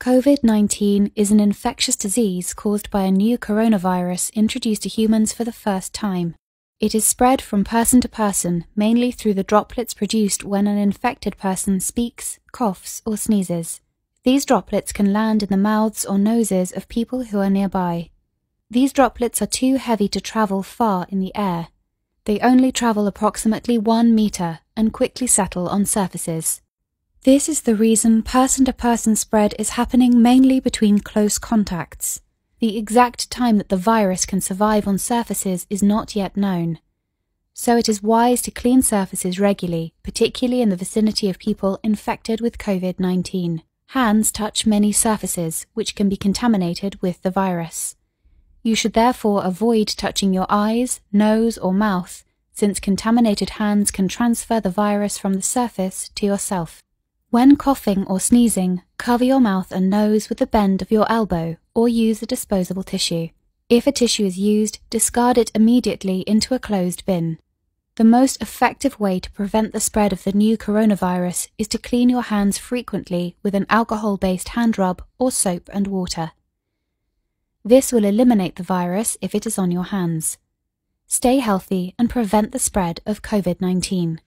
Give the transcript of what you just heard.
COVID 19 is an infectious disease caused by a new coronavirus introduced to humans for the first time. It is spread from person to person, mainly through the droplets produced when an infected person speaks, coughs, or sneezes. These droplets can land in the mouths or noses of people who are nearby. These droplets are too heavy to travel far in the air. They only travel approximately one meter and quickly settle on surfaces. This is the reason person to person spread is happening mainly between close contacts. The exact time that the virus can survive on surfaces is not yet known. So it is wise to clean surfaces regularly, particularly in the vicinity of people infected with COVID 19. Hands touch many surfaces, which can be contaminated with the virus. You should therefore avoid touching your eyes, nose, or mouth, since contaminated hands can transfer the virus from the surface to yourself. When coughing or sneezing, cover your mouth and nose with the bend of your elbow or use a disposable tissue. If a tissue is used, discard it immediately into a closed bin. The most effective way to prevent the spread of the new coronavirus is to clean your hands frequently with an alcohol based hand rub or soap and water. This will eliminate the virus if it is on your hands. Stay healthy and prevent the spread of COVID 19.